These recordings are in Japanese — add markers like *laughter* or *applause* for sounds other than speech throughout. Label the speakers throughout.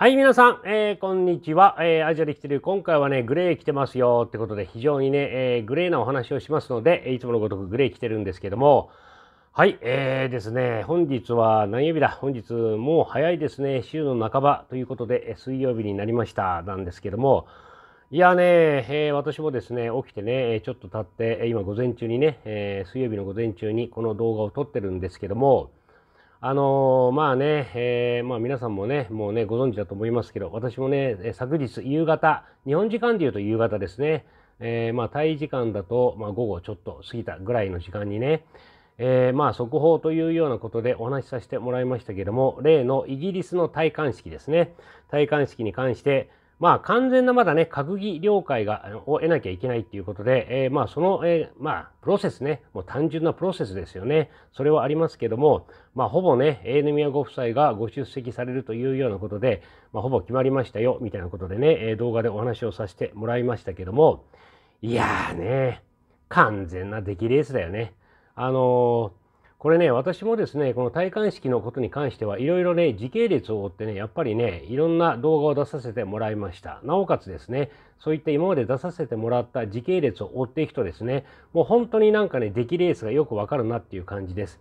Speaker 1: はい、皆さん、えー、こんにちは。えー、アジアで来てる。今回はね、グレー来てますよってことで、非常にね、えー、グレーなお話をしますので、いつものごとくグレー来てるんですけども、はい、えー、ですね、本日は何曜日だ本日、もう早いですね、週の半ばということで、水曜日になりました、なんですけども、いやね、えー、私もですね、起きてね、ちょっと経って、今午前中にね、え水曜日の午前中にこの動画を撮ってるんですけども、あのー、まあね、えー、まあ皆さんもね、もうね、ご存知だと思いますけど、私もね、昨日夕方、日本時間でいうと夕方ですね、えー、まあタイ時間だと、まあ午後ちょっと過ぎたぐらいの時間にね、えー、まあ速報というようなことでお話しさせてもらいましたけども、例のイギリスの戴冠式ですね。戴冠式に関して、まあ、完全なまだね、閣議了解が、を得なきゃいけないっていうことで、えー、まあ、その、えー、まあ、プロセスね、もう単純なプロセスですよね。それはありますけども、まあ、ほぼね、永宮ご夫妻がご出席されるというようなことで、まあ、ほぼ決まりましたよ、みたいなことでね、えー、動画でお話をさせてもらいましたけども、いやーね、完全な出来レースだよね。あのーこれね、私もですね、この戴冠式のことに関してはいろいろね、時系列を追ってね、やっぱりね、いろんな動画を出させてもらいました。なおかつですね、そういった今まで出させてもらった時系列を追っていくとですね、もう本当になんかね、出来レースがよくわかるなっていう感じです。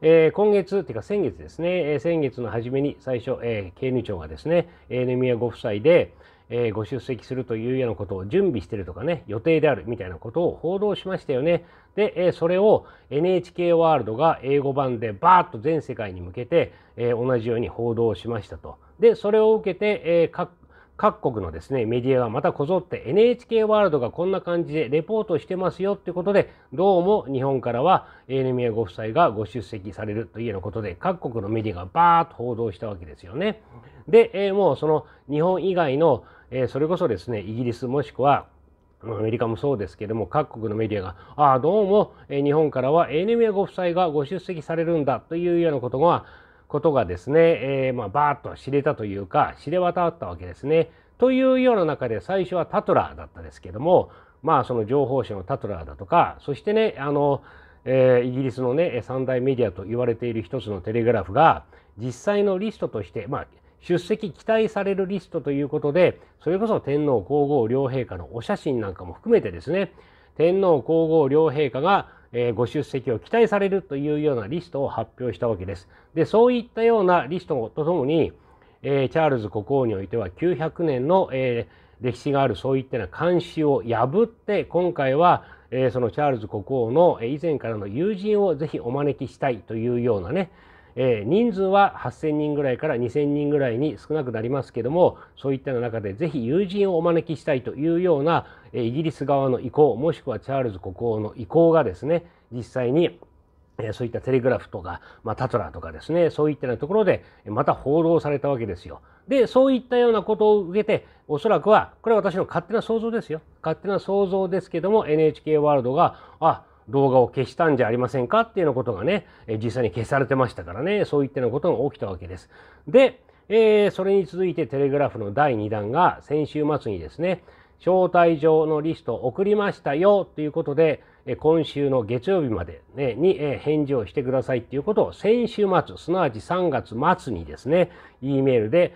Speaker 1: えー、今月、っていうか先月ですね、えー、先月の初めに最初、えー、警務庁がですね、えー、宮ご夫妻で、えー、ご出席するというようなことを準備してるとかね、予定であるみたいなことを報道しましたよね。で、えー、それを NHK ワールドが英語版でバーッと全世界に向けて、えー、同じように報道しましたと。で、それを受けて、え各各国のですね、メディアがまたこぞって NHK ワールドがこんな感じでレポートしてますよってことで、どうも日本からはエ宮ご夫妻がご出席されるというようなことで、各国のメディアがバーッと報道したわけですよね。で、えもうその日本以外のえそれこそですねイギリスもしくはアメリカもそうですけども各国のメディアがああどうも日本からは ANM やご夫妻がご出席されるんだというようなことがことがですね、えー、まあ、バーッと知れたというか知れ渡ったわけですね。というような中で最初はタトラーだったですけどもまあその情報誌のタトラーだとかそしてねあの、えー、イギリスのね三大メディアと言われている一つのテレグラフが実際のリストとしてまあ出席期待されるリストということでそれこそ天皇皇后両陛下のお写真なんかも含めてですね天皇皇后両陛下がご出席を期待されるというようなリストを発表したわけです。でそういったようなリストとともに、えチャールズ国王においては900年の、え歴史があるそういったような慣習を破って今回は、えそのチャールズ国王の以前からの友人をぜひお招きしたいというようなねえー、人数は8,000人ぐらいから2,000人ぐらいに少なくなりますけどもそういった中でぜひ友人をお招きしたいというような、えー、イギリス側の意向もしくはチャールズ国王の意向がですね実際にえそういったテレグラフとか、まあ、タトラとかですねそういったようなところでまた報道されたわけですよ。でそういったようなことを受けておそらくはこれは私の勝手な想像ですよ勝手な想像ですけども NHK ワールドがあ動画を消したんじゃありませんかっていうようなことがね、実際に消されてましたからね、そういったようなことが起きたわけです。で、えー、それに続いてテレグラフの第2弾が先週末にですね、招待状のリストを送りましたよということで、今週の月曜日まで、ね、に返事をしてくださいっていうことを先週末、すなわち3月末にですね、E メールで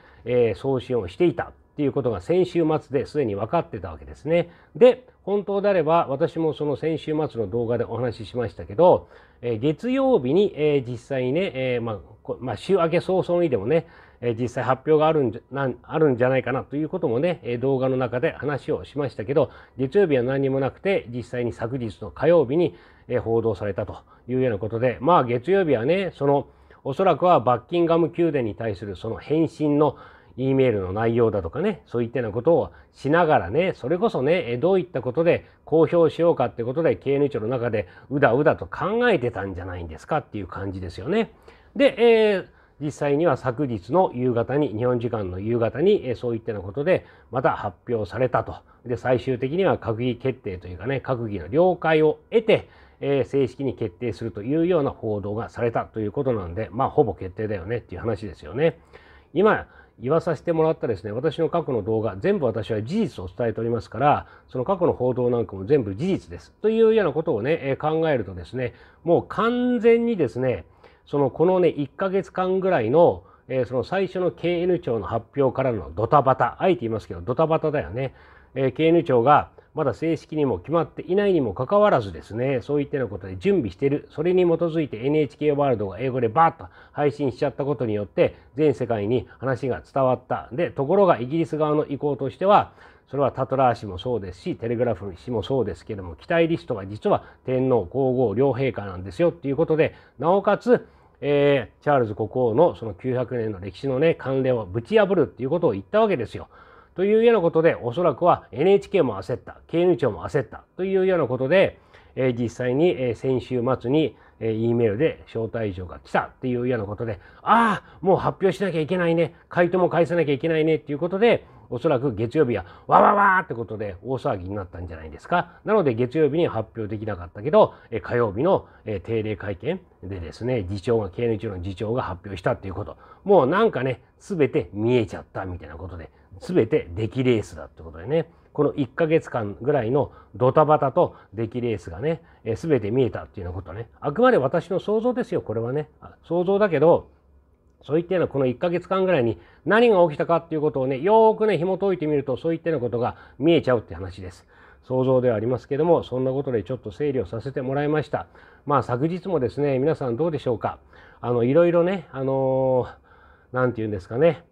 Speaker 1: 送信をしていたっていうことが先週末ですでに分かってたわけですね。で、本当であれば私もその先週末の動画でお話ししましたけど、え月曜日に、え実際にね、えまあ、まあ、週明け早々にでもね、え実際発表があるんじゃなんあるんじゃないかなということもね、え動画の中で話をしましたけど、月曜日は何にもなくて、実際に昨日の火曜日に、え報道されたというようなことで、まあ月曜日はね、その、おそらくはバッキンガム宮殿に対するその返信の E メールの内容だとかね、そういったようなことをしながらね、それこそね、どういったことで公表しようかってことで、経営長の中でうだうだと考えてたんじゃないんですかっていう感じですよね。で、えー実際には昨日の夕方に日本時間の夕方にそういったようなことでまた発表されたとで最終的には閣議決定というかね閣議の了解を得て、えー、正式に決定するというような報道がされたということなんでまあほぼ決定だよねっていう話ですよね。今言わさせてもらったですね私の過去の動画全部私は事実を伝えておりますからその過去の報道なんかも全部事実ですというようなことをね考えるとですねもう完全にですねそのこのね1ヶ月間ぐらいのえその最初の KN 庁の発表からのドタバタあえて言いますけどドタバタだよね、え KN 庁がまだ正式にも決まっていないにもかかわらずですね、そういったようなことで準備してる、それに基づいて NHK ワールドが英語でバーッと配信しちゃったことによって、全世界に話が伝わった。で、ところがイギリス側の意向としては、それはタトラー氏もそうですし、テレグラフ氏もそうですけども、期待リストが実は天皇皇后両陛下なんですよっていうことで、なおかつ、えー、チャールズ国王のその900年の歴史のね、関連をぶち破るっていうことを言ったわけですよ。というようなことで、おそらくは NHK も焦った、経営庁も焦ったというようなことで、え実際に、え先週末に、え E メールで招待状が来たっていうようなことで、ああ、もう発表しなきゃいけないね、回答も返さなきゃいけないねっていうことで、おそらく月曜日はわわわーってことで大騒ぎになったんじゃないですか。なので月曜日に発表できなかったけど、え火曜日の、え定例会見でですね、次長が、経営長の次長が発表したっていうこと。もうなんかね、全て見えちゃったみたいなことで、全て出来レースだってことでねこの1ヶ月間ぐらいのドタバタと出来レースがね、えべ全て見えたっていうようなことねあくまで私の想像ですよこれはね想像だけどそういったようなこの1ヶ月間ぐらいに何が起きたかっていうことをねよーくね紐解いてみるとそういったようなことが見えちゃうって話です。想像ではありますけどもそんなことでちょっと整理をさせてもらいましたまあ昨日もですね皆さんどうでしょうかあのいろいろねあの何、て言うんですかね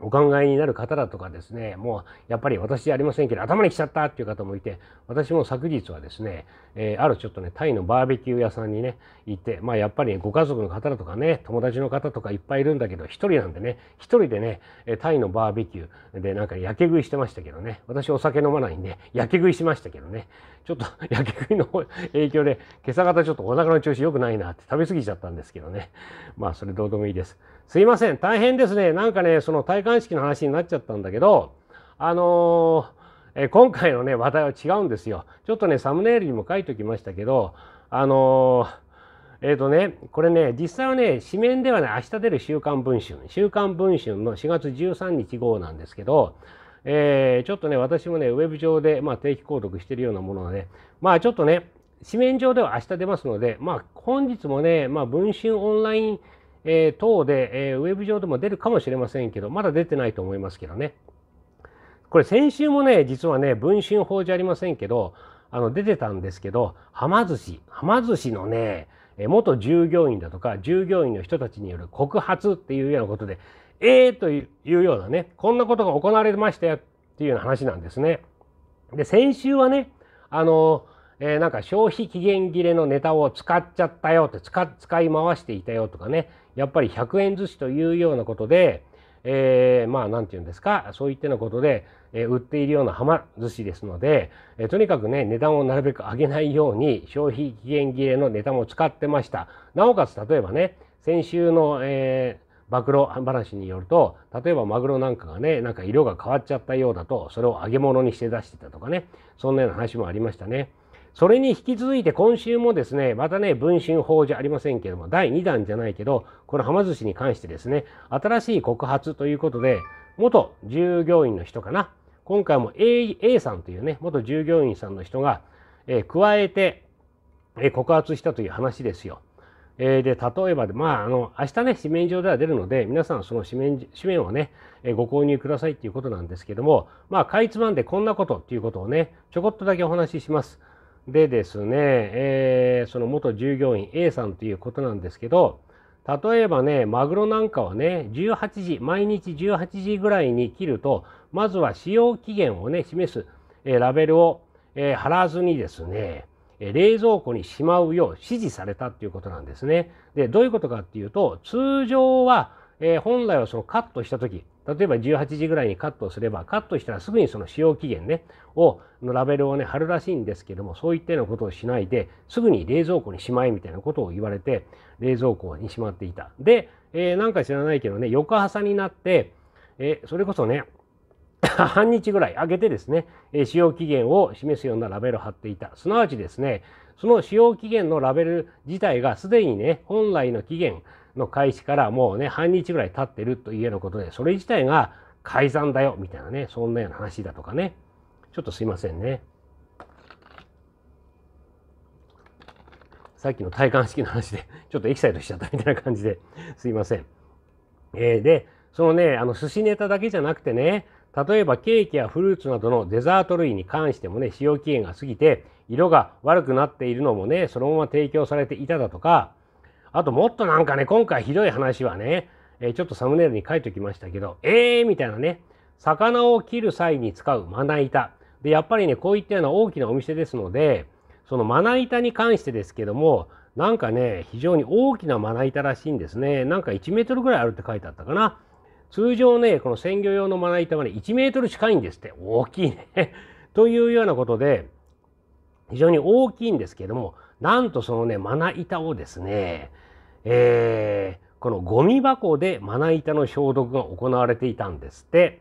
Speaker 1: お考えになる方だとかですね、もうやっぱり私じゃありませんけど、頭に来ちゃったっていう方もいて、私も昨日はですね、えー、あるちょっとね、タイのバーベキュー屋さんにね、行って、まあやっぱり、ね、ご家族の方だとかね、友達の方とかいっぱいいるんだけど、一人なんでね、一人でね、タイのバーベキューでなんか焼け食いしてましたけどね、私お酒飲まないんで、焼け食いしましたけどね、ちょっと *laughs* 焼け食いの影響で今朝方ちょっとお腹の調子良くないなって食べ過ぎちゃったんですけどねまあそれどうでもいいですすいません大変ですねなんかねその戴冠式の話になっちゃったんだけどあのー、え今回のね話題は違うんですよちょっとねサムネイルにも書いときましたけどあのーえっ、とね、これね、実際はね、紙面ではね、明日出る週刊文春、週刊文春の4月13日号なんですけど、えー、ちょっとね、私もね、ウェブ上で、まあ、定期購読してるようなものはね、まあちょっとね、紙面上では明日出ますので、まあ本日もね、まあ、文春オンライン、えー、等で、えー、ウェブ上でも出るかもしれませんけど、まだ出てないと思いますけどね。これ先週もね、実はね、文春法じゃありませんけど、あの出てたんですけど、はま寿司、はま寿司のね、元従業員だとか従業員の人たちによる告発っていうようなことで、えーというようなね、こんなことが行われましたよっていうような話なんですね。で、先週はね、あの、えー、なんか消費期限切れのネタを使っちゃったよって使、使い回していたよとかね、やっぱり100円寿司というようなことで、えー、まあ何て言うんですかそういったようなことで、えー、売っているようなはま寿司ですので、えー、とにかくね値段をなるべく上げないように消費期限切れのネタも使ってましたなおかつ例えばね先週の、え暴露話によると例えばマグロなんかがねなんか色が変わっちゃったようだとそれを揚げ物にして出してたとかねそんなような話もありましたね。それに引き続いて今週もですね、またね、文春法じゃありませんけども、第2弾じゃないけど、このはま寿司に関してですね、新しい告発ということで、元従業員の人かな、今回も A, A さんというね、元従業員さんの人が、えー、加えて、えー、告発したという話ですよ。えー、で、例えばで、まあ、あの、明日ね、紙面上では出るので、皆さんその紙面、紙面をね、えー、ご購入くださいっていうことなんですけども、まあ、かいつまんでこんなことっていうことをね、ちょこっとだけお話しします。でですね、えー、その元従業員 A さんということなんですけど、例えばね、マグロなんかはね、18時、毎日18時ぐらいに切ると、まずは使用期限をね、示す、えラベルを、え貼らずにですね、冷蔵庫にしまうよう指示されたっていうことなんですね。でどういうことかっていうと通常は、えー、本来はそのカットした時例えば18時ぐらいにカットすればカットしたらすぐにその使用期限ねをのラベルをね貼るらしいんですけどもそういったようなことをしないですぐに冷蔵庫にしまえみたいなことを言われて冷蔵庫にしまっていた。で、えー、なんか知らないけどね翌朝になって、えー、それこそね *laughs* 半日ぐらい上げてですね、使用期限を示すようなラベルを貼っていた。すなわちですね、その使用期限のラベル自体がすでにね、本来の期限の開始からもうね、半日ぐらい経ってるというようなことで、それ自体が改ざんだよ、みたいなね、そんなような話だとかね。ちょっとすいませんね。さっきの体感式の話で、ちょっとエキサイトしちゃったみたいな感じですいません。えー、で、そのね、あの、寿司ネタだけじゃなくてね、例えばケーキやフルーツなどのデザート類に関してもね使用期限が過ぎて色が悪くなっているのもねそのまま提供されていただとかあともっとなんかね今回ひどい話はね、えちょっとサムネイルに書いておきましたけどえーみたいなね魚を切る際に使うまな板でやっぱりねこういったような大きなお店ですのでそのまな板に関してですけどもなんかね非常に大きなまな板らしいんですねなんか1メートルぐらいあるって書いてあったかな通常ねこの鮮魚用のまな板はね1メートル近いんですって大きいね *laughs* というようなことで非常に大きいんですけどもなんとそのねまな板をですね、えー、このゴミ箱でまな板の消毒が行われていたんですって、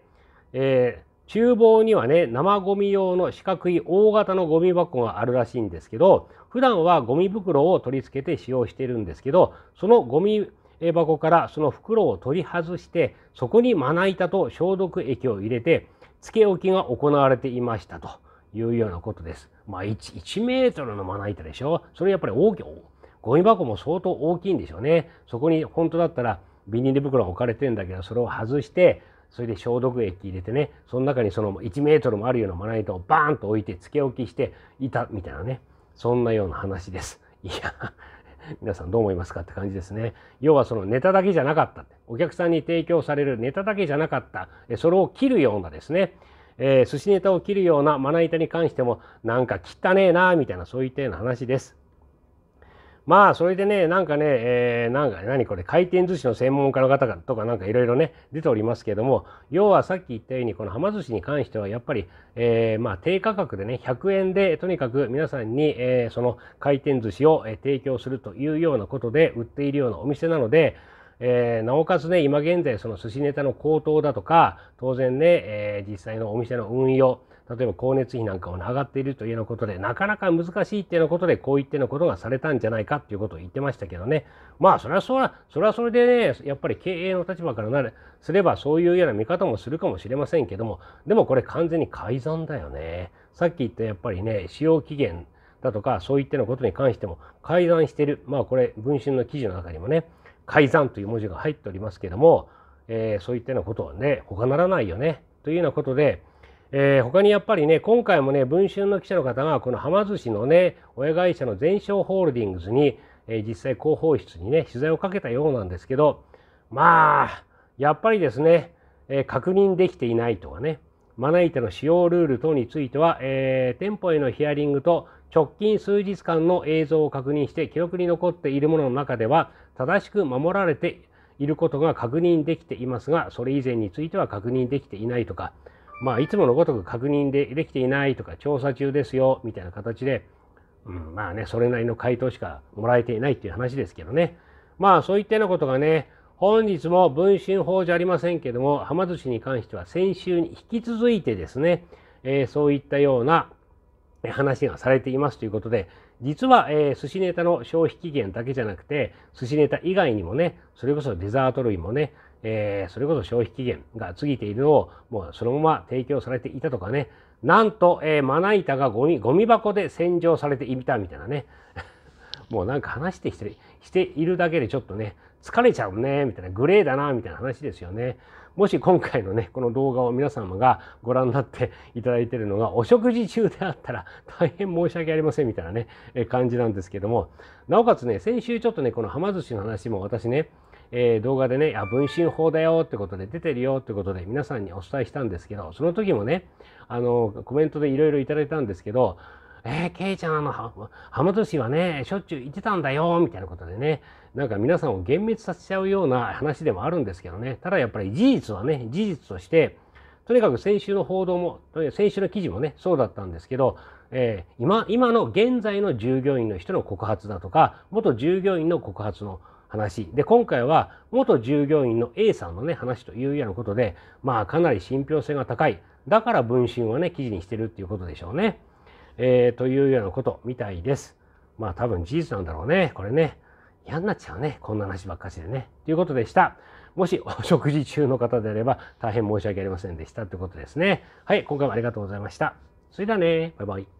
Speaker 1: えー、厨房にはね生ゴミ用の四角い大型のゴミ箱があるらしいんですけど普段はゴミ袋を取り付けて使用してるんですけどそのゴミ箱からその袋を取り外してそこにまな板と消毒液を入れてつけ置きが行われていましたというようなことです。まあ 1, 1メートルのまな板でしょそれやっぱり大きいゴミ箱も相当大きいんでしょうね。そこに本当だったらビニール袋が置かれてるんだけどそれを外してそれで消毒液入れてねその中にその1メートルもあるようなまな板をバーンと置いてつけ置きしていたみたいなねそんなような話です。いや皆さんどう思いますかって感じですね。要はそのネタだけじゃなかった。お客さんに提供されるネタだけじゃなかった。それを切るようなですね、えー、寿司ネタを切るようなまな板に関しても、なんか汚ねえな、みたいな、そういったような話です。まあ、それでね、なんかね、えー、なんか、何これ、回転寿司の専門家の方とかなんかいろいろね、出ておりますけども、要はさっき言ったように、このはま寿司に関しては、やっぱり、えー、まあ、低価格でね、100円で、とにかく皆さんに、えー、その回転寿司を提供するというようなことで売っているようなお店なので、えー、なおかつね、今現在、その寿司ネタの高騰だとか、当然ね、えー、実際のお店の運用、例えば光熱費なんかも上がっているというようなことで、なかなか難しいっていうようなことで、こういったようなことがされたんじゃないかっていうことを言ってましたけどね。まあ、それはそれは、それはそれでね、やっぱり経営の立場からなれ、すればそういうような見方もするかもしれませんけども、でもこれ完全に改ざんだよね。さっき言ったやっぱりね、使用期限だとか、そういったようなことに関しても、改ざんしてる。まあ、これ、文春の記事の中にもね、改ざんという文字が入っておりますけども、えー、そういったようなことはね、他ならないよね。というようなことで、えー、他にやっぱりね今回もね文春の記者の方がこのはま寿司のね親会社の全商ホールディングスに、えー、実際広報室にね取材をかけたようなんですけどまあやっぱりですね、えー、確認できていないとかねまな板の使用ルール等については、えー、店舗へのヒアリングと直近数日間の映像を確認して記録に残っているものの中では正しく守られていることが確認できていますがそれ以前については確認できていないとかまあ、いつものごとく確認でできていないとか、調査中ですよ、みたいな形で、うん、まあね、それなりの回答しかもらえていないっていう話ですけどね。まあ、そういったようなことがね、本日も文春法じゃありませんけども、はま寿司に関しては先週に引き続いてですね、えー、そういったような話がされていますということで、実は、えー、寿司ネタの消費期限だけじゃなくて、寿司ネタ以外にもね、それこそデザート類もね、えー、それこそ消費期限が過ぎているのを、もうそのまま提供されていたとかね、なんと、えー、まな板がゴミ、ゴミ箱で洗浄されていたみたいなね。*laughs* もうなんか話してして、しているだけでちょっとね、疲れちゃうね、みたいな、グレーだな、みたいな話ですよね。もし今回のね、この動画を皆様がご覧になっていただいているのがお食事中であったら大変申し訳ありませんみたいなね、え感じなんですけども、なおかつね、先週ちょっとね、このはま寿司の話も私ね、えー、動画でね、あ、分身法だよってことで出てるよってことで皆さんにお伝えしたんですけど、その時もね、あの、コメントでいろいろいただいたんですけど、えー、ケイちゃんあの、浜田市はね、しょっちゅう行ってたんだよ、みたいなことでね、なんか皆さんを幻滅させちゃうような話でもあるんですけどね、ただやっぱり事実はね、事実として、とにかく先週の報道も、先週の記事もね、そうだったんですけど、えー、今、今の現在の従業員の人の告発だとか、元従業員の告発の話。で、今回は元従業員の A さんのね、話というようなことで、まあかなり信憑性が高い。だから文春はね、記事にしてるっていうことでしょうね。えー、というようなことみたいです。まあ多分事実なんだろうね。これね。嫌になっちゃうね。こんな話ばっかしでね。ということでした。もしお食事中の方であれば大変申し訳ありませんでしたということですね。はい、今回もありがとうございました。それではね、バイバイ。